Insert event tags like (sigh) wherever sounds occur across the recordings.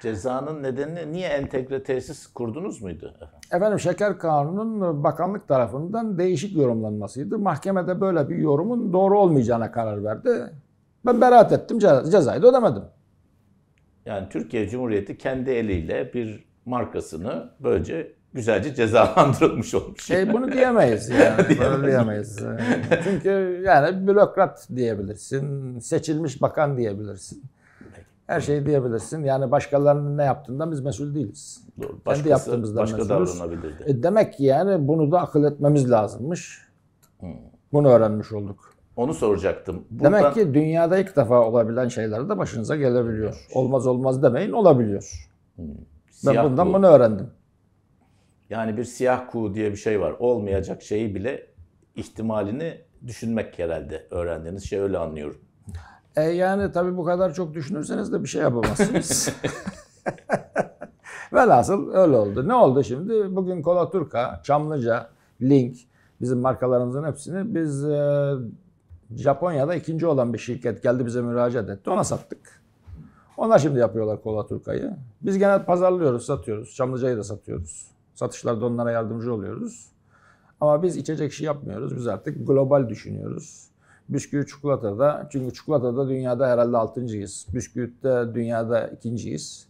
cezanın nedeni, niye entegre tesis kurdunuz muydu? Efendim şeker kanunun bakanlık tarafından değişik yorumlanmasıydı. Mahkemede böyle bir yorumun doğru olmayacağına karar verdi. Ben beraat ettim cezayı da ödemedim. Yani Türkiye Cumhuriyeti kendi eliyle bir markasını böylece güzelce cezalandırılmış olmuş. Şey bunu diyemeyiz yani. (laughs) bunu diyemeyiz. Çünkü yani bürokrat diyebilirsin, seçilmiş bakan diyebilirsin. Her şeyi diyebilirsin. Yani başkalarının ne yaptığından biz mesul değiliz. Doğru. Kendi yaptığımızdan başka mesulüz. E demek ki yani bunu da akıl etmemiz lazımmış. Hmm. Bunu öğrenmiş olduk. Onu soracaktım. Buradan... Demek ki dünyada ilk defa olabilen şeyler de başınıza gelebiliyor. Olmaz olmaz demeyin olabiliyor. Hmm. ben bundan kuğu. bunu öğrendim. Yani bir siyah kuğu diye bir şey var. Olmayacak şeyi bile ihtimalini düşünmek herhalde öğrendiğiniz şey öyle anlıyorum. E yani tabii bu kadar çok düşünürseniz de bir şey yapamazsınız. (laughs) Velhasıl öyle oldu. Ne oldu şimdi? Bugün Kolaturka, Çamlıca, Link bizim markalarımızın hepsini biz e, Japonya'da ikinci olan bir şirket geldi bize müracaat etti. Ona sattık. Onlar şimdi yapıyorlar Kolaturka'yı. Biz genel pazarlıyoruz, satıyoruz. Çamlıca'yı da satıyoruz. Satışlarda onlara yardımcı oluyoruz. Ama biz içecek şey yapmıyoruz. Biz artık global düşünüyoruz. Bisküvi çikolatada. Çünkü çikolatada dünyada herhalde altıncıyız. Bisküvitte dünyada ikinciyiz.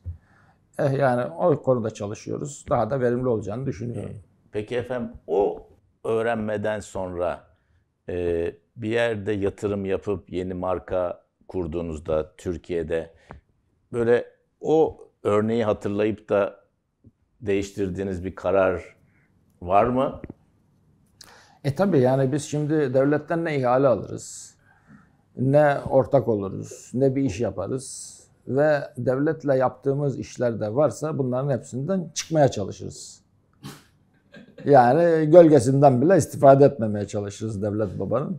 Eh yani o konuda çalışıyoruz. Daha da verimli olacağını düşünüyorum. Ee, peki efendim o öğrenmeden sonra e, bir yerde yatırım yapıp yeni marka kurduğunuzda Türkiye'de böyle o örneği hatırlayıp da değiştirdiğiniz bir karar var mı? E tabi yani biz şimdi devletten ne ihale alırız, ne ortak oluruz, ne bir iş yaparız ve devletle yaptığımız işler de varsa bunların hepsinden çıkmaya çalışırız. Yani gölgesinden bile istifade etmemeye çalışırız devlet babanın.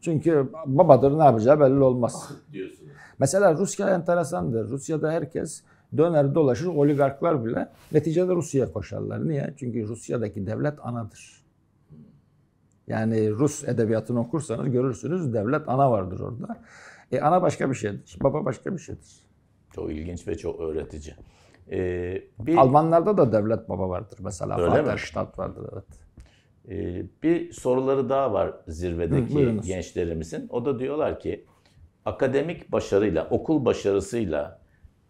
Çünkü babadır ne yapacağı belli olmaz. Ah, Mesela Rusya enteresandır. Rusya'da herkes döner dolaşır oligarklar bile neticede Rusya'ya koşarlar. Niye? Çünkü Rusya'daki devlet anadır. Yani Rus edebiyatını okursanız görürsünüz devlet ana vardır orada. E ana başka bir şeydir, baba başka bir şeydir. Çok ilginç ve çok öğretici. Ee, bir... Almanlarda da devlet baba vardır mesela. Öyle Vaterstadt vardır evet. Ee, bir soruları daha var zirvedeki Buyurunuz. gençlerimizin. O da diyorlar ki akademik başarıyla, okul başarısıyla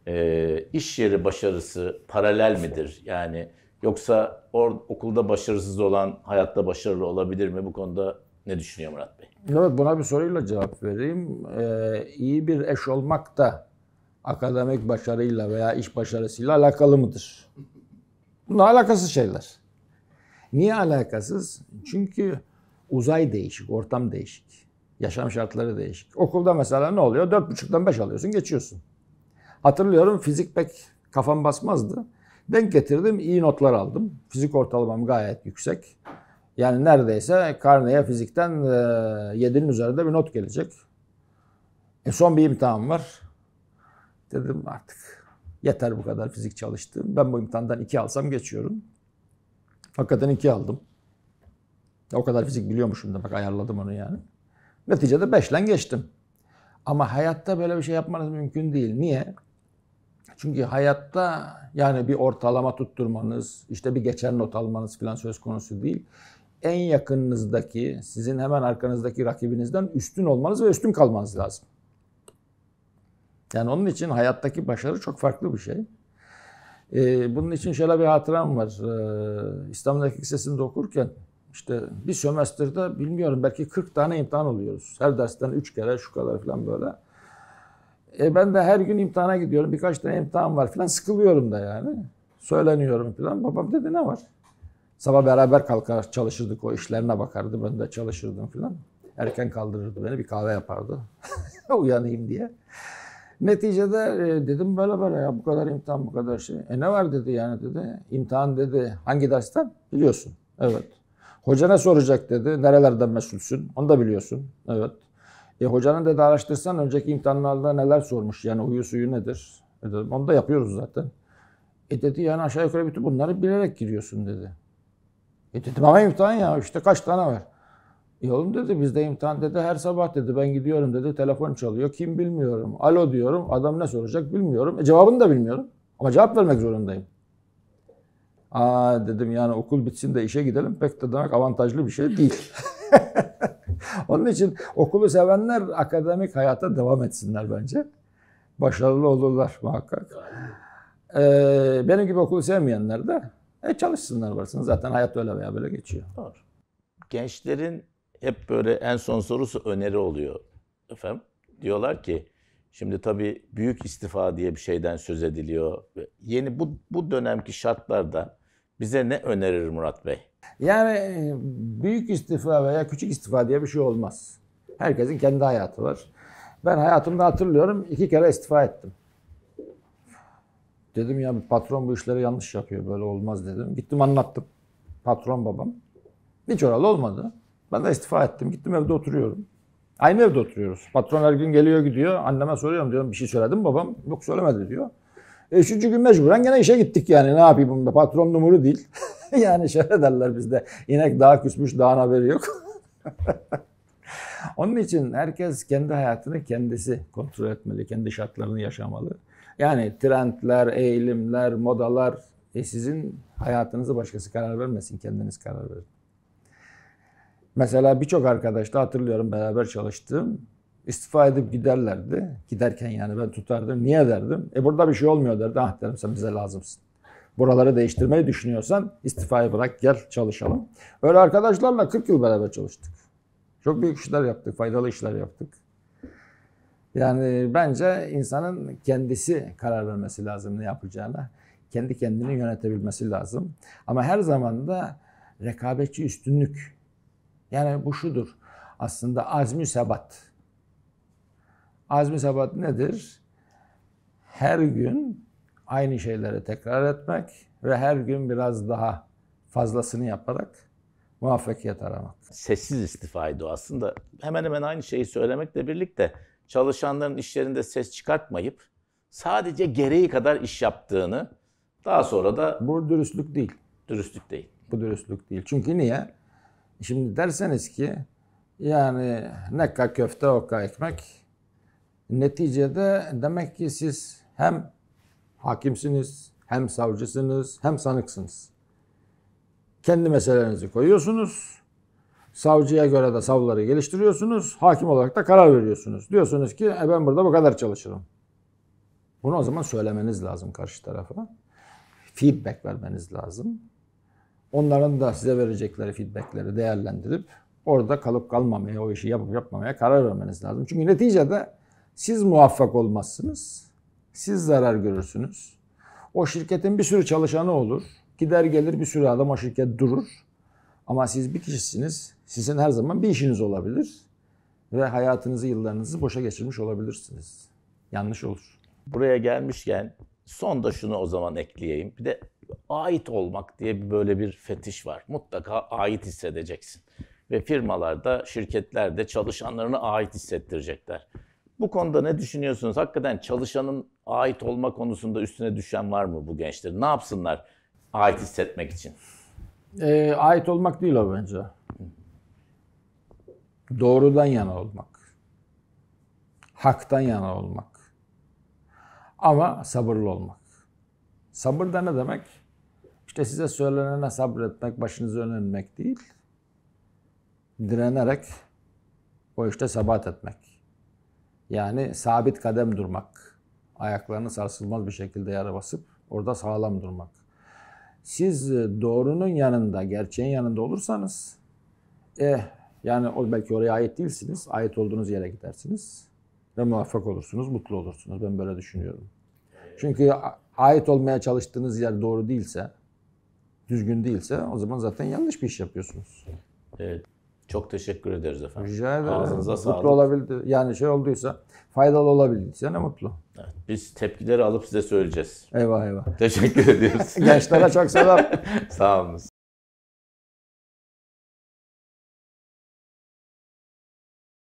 e, iş yeri başarısı paralel midir? Yani Yoksa or, okulda başarısız olan hayatta başarılı olabilir mi? Bu konuda ne düşünüyor Murat Bey? Evet buna bir soruyla cevap vereyim. Ee, iyi bir eş olmak da akademik başarıyla veya iş başarısıyla alakalı mıdır? Bunlar alakasız şeyler. Niye alakasız? Çünkü uzay değişik, ortam değişik. Yaşam şartları değişik. Okulda mesela ne oluyor? Dört buçuktan beş alıyorsun, geçiyorsun. Hatırlıyorum fizik pek kafam basmazdı. Denk getirdim, iyi notlar aldım. Fizik ortalamam gayet yüksek. Yani neredeyse karneye fizikten 7'nin e, üzerinde bir not gelecek. E son bir imtihan var. Dedim artık yeter bu kadar fizik çalıştım. Ben bu imtihandan 2 alsam geçiyorum. Hakikaten 2 aldım. O kadar fizik biliyormuşum da bak ayarladım onu yani. Neticede 5 geçtim. Ama hayatta böyle bir şey yapmanız mümkün değil. Niye? Çünkü hayatta yani bir ortalama tutturmanız, işte bir geçer not almanız falan söz konusu değil. En yakınınızdaki, sizin hemen arkanızdaki rakibinizden üstün olmanız ve üstün kalmanız lazım. Yani onun için hayattaki başarı çok farklı bir şey. Ee, bunun için şöyle bir hatıram var. Ee, İstanbul Erkek Lisesi'nde okurken işte bir sömestrde bilmiyorum belki 40 tane imtihan oluyoruz. Her dersten 3 kere şu kadar falan böyle. E ben de her gün imtihana gidiyorum. Birkaç tane imtihan var filan. Sıkılıyorum da yani. Söyleniyorum filan. Babam dedi ne var? Sabah beraber kalkar çalışırdık o işlerine bakardı. Ben de çalışırdım filan. Erken kaldırırdı beni bir kahve yapardı. (laughs) Uyanayım diye. Neticede e, dedim böyle böyle ya bu kadar imtihan bu kadar şey. E ne var dedi yani dedi. İmtihan dedi hangi dersten? Biliyorsun. Evet. Hoca ne soracak dedi. Nerelerden mesulsün? Onu da biliyorsun. Evet. E hocanın da araştırsan önceki imtihanlarda neler sormuş yani uyu suyu nedir? E dedim onu da yapıyoruz zaten. E dedi yani aşağı yukarı bütün bunları bilerek giriyorsun dedi. E dedim ama imtihan ya işte kaç tane var. E oğlum dedi bizde imtihan dedi her sabah dedi ben gidiyorum dedi telefon çalıyor kim bilmiyorum. Alo diyorum adam ne soracak bilmiyorum. E cevabını da bilmiyorum ama cevap vermek zorundayım. Aa dedim yani okul bitsin de işe gidelim pek de demek avantajlı bir şey değil. (laughs) (laughs) Onun için okulu sevenler akademik hayata devam etsinler bence. Başarılı olurlar muhakkak. Ee, benim gibi okulu sevmeyenler de e, çalışsınlar varsın. Zaten hayat öyle veya böyle geçiyor. Doğru. Gençlerin hep böyle en son sorusu öneri oluyor. Efendim diyorlar ki şimdi tabii büyük istifa diye bir şeyden söz ediliyor. Yeni bu, bu dönemki şartlarda bize ne önerir Murat Bey? Yani e, büyük istifa veya küçük istifa diye bir şey olmaz. Herkesin kendi hayatı var. Ben hayatımda hatırlıyorum iki kere istifa ettim. Dedim ya patron bu işleri yanlış yapıyor böyle olmaz dedim. Gittim anlattım. Patron babam. Hiç oralı olmadı. Ben de istifa ettim. Gittim evde oturuyorum. Aynı evde oturuyoruz. Patron her gün geliyor gidiyor. Anneme soruyorum diyorum bir şey söyledim babam. Yok söylemedi diyor. E üçüncü gün mecburen gene işe gittik yani ne yapayım bu patron numuru değil. (laughs) yani şöyle derler bizde inek daha küsmüş daha haberi yok. (laughs) Onun için herkes kendi hayatını kendisi kontrol etmeli, kendi şartlarını yaşamalı. Yani trendler, eğilimler, modalar e sizin hayatınızı başkası karar vermesin, kendiniz karar verin. Mesela birçok arkadaşla hatırlıyorum beraber çalıştığım İstifa edip giderlerdi. Giderken yani ben tutardım. Niye derdim? E burada bir şey olmuyor derdi. Ah derim sen bize lazımsın. Buraları değiştirmeyi düşünüyorsan istifayı bırak gel çalışalım. Öyle arkadaşlarla 40 yıl beraber çalıştık. Çok büyük işler yaptık, faydalı işler yaptık. Yani bence insanın kendisi karar vermesi lazım ne yapacağına. Kendi kendini yönetebilmesi lazım. Ama her zaman da rekabetçi üstünlük. Yani bu şudur. Aslında azmi sebat. Azmi sabat nedir? Her gün aynı şeyleri tekrar etmek ve her gün biraz daha fazlasını yaparak muvaffakiyet aramak. Sessiz istifaydı o aslında. Hemen hemen aynı şeyi söylemekle birlikte çalışanların işlerinde ses çıkartmayıp sadece gereği kadar iş yaptığını daha sonra da... Bu dürüstlük değil. Dürüstlük değil. Bu dürüstlük değil. Çünkü niye? Şimdi derseniz ki yani ne köfte oka ekmek Neticede demek ki siz hem hakimsiniz, hem savcısınız, hem sanıksınız. Kendi meselenizi koyuyorsunuz. Savcıya göre de savları geliştiriyorsunuz. Hakim olarak da karar veriyorsunuz. Diyorsunuz ki e ben burada bu kadar çalışırım. Bunu o zaman söylemeniz lazım karşı tarafa. Feedback vermeniz lazım. Onların da size verecekleri feedbackleri değerlendirip orada kalıp kalmamaya, o işi yapıp yapmamaya karar vermeniz lazım. Çünkü neticede siz muvaffak olmazsınız. Siz zarar görürsünüz. O şirketin bir sürü çalışanı olur. Gider gelir bir sürü adam o şirket durur. Ama siz bir kişisiniz. Sizin her zaman bir işiniz olabilir. Ve hayatınızı, yıllarınızı boşa geçirmiş olabilirsiniz. Yanlış olur. Buraya gelmişken son da şunu o zaman ekleyeyim. Bir de ait olmak diye böyle bir fetiş var. Mutlaka ait hissedeceksin. Ve firmalarda, şirketlerde çalışanlarını ait hissettirecekler. Bu konuda ne düşünüyorsunuz? Hakikaten çalışanın ait olma konusunda üstüne düşen var mı bu gençler? Ne yapsınlar ait hissetmek için? E, ait olmak değil o bence. Doğrudan yana olmak. Haktan yana olmak. Ama sabırlı olmak. Sabır da ne demek? İşte size söylenene sabretmek, başınıza önlenmek değil. Direnerek o işte sabat etmek. Yani sabit kadem durmak. Ayaklarını sarsılmaz bir şekilde yere basıp orada sağlam durmak. Siz e, doğrunun yanında, gerçeğin yanında olursanız eh yani o belki oraya ait değilsiniz. Ait olduğunuz yere gidersiniz ve muvaffak olursunuz, mutlu olursunuz. Ben böyle düşünüyorum. Çünkü ait olmaya çalıştığınız yer doğru değilse, düzgün değilse o zaman zaten yanlış bir iş yapıyorsunuz. Evet. Çok teşekkür ederiz efendim. Rica ederim. Ağzınıza mutlu sağlık. Mutlu olabildi. Yani şey olduysa, faydalı olabildiyse ne mutlu. Evet, biz tepkileri alıp size söyleyeceğiz. Eyvah eyvah. Teşekkür ediyoruz. Gençlere çok selam. (laughs) Sağ olun.